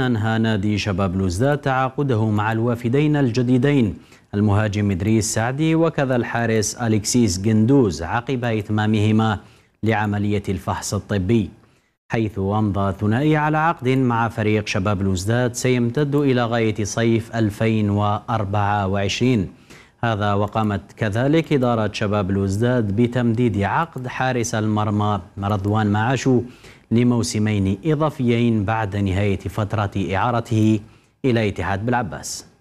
أنهى نادي شباب لوزداد تعاقده مع الوافدين الجديدين المهاجم إدريس سعدي وكذا الحارس أليكسيس جندوز عقب إتمامهما لعملية الفحص الطبي حيث أمضى ثنائي على عقد مع فريق شباب لوزداد سيمتد إلى غاية صيف 2024 هذا وقامت كذلك إدارة شباب لوزداد بتمديد عقد حارس المرمى رضوان معاشو لموسمين إضافيين بعد نهاية فترة إعارته إلى اتحاد بالعباس